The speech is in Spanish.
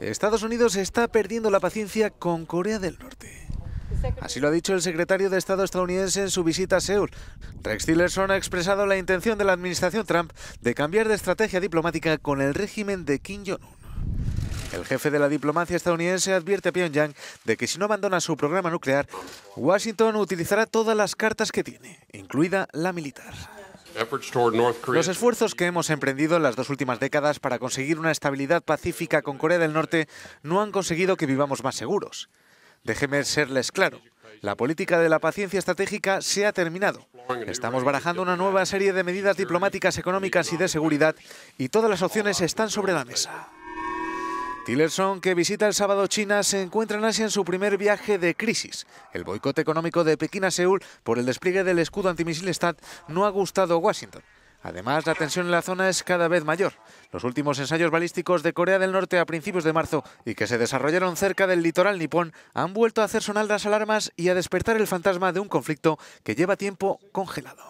Estados Unidos está perdiendo la paciencia con Corea del Norte. Así lo ha dicho el secretario de Estado estadounidense en su visita a Seúl. Rex Tillerson ha expresado la intención de la administración Trump de cambiar de estrategia diplomática con el régimen de Kim Jong-un. El jefe de la diplomacia estadounidense advierte a Pyongyang de que si no abandona su programa nuclear, Washington utilizará todas las cartas que tiene, incluida la militar. Los esfuerzos que hemos emprendido en las dos últimas décadas para conseguir una estabilidad pacífica con Corea del Norte no han conseguido que vivamos más seguros. Déjeme serles claro. La política de la paciencia estratégica se ha terminado. Estamos barajando una nueva serie de medidas diplomáticas, económicas y de seguridad y todas las opciones están sobre la mesa. Tillerson, que visita el sábado China, se encuentra en Asia en su primer viaje de crisis. El boicot económico de Pekín a Seúl por el despliegue del escudo antimisil STAT no ha gustado a Washington. Además, la tensión en la zona es cada vez mayor. Los últimos ensayos balísticos de Corea del Norte a principios de marzo y que se desarrollaron cerca del litoral nipón han vuelto a hacer sonar las alarmas y a despertar el fantasma de un conflicto que lleva tiempo congelado.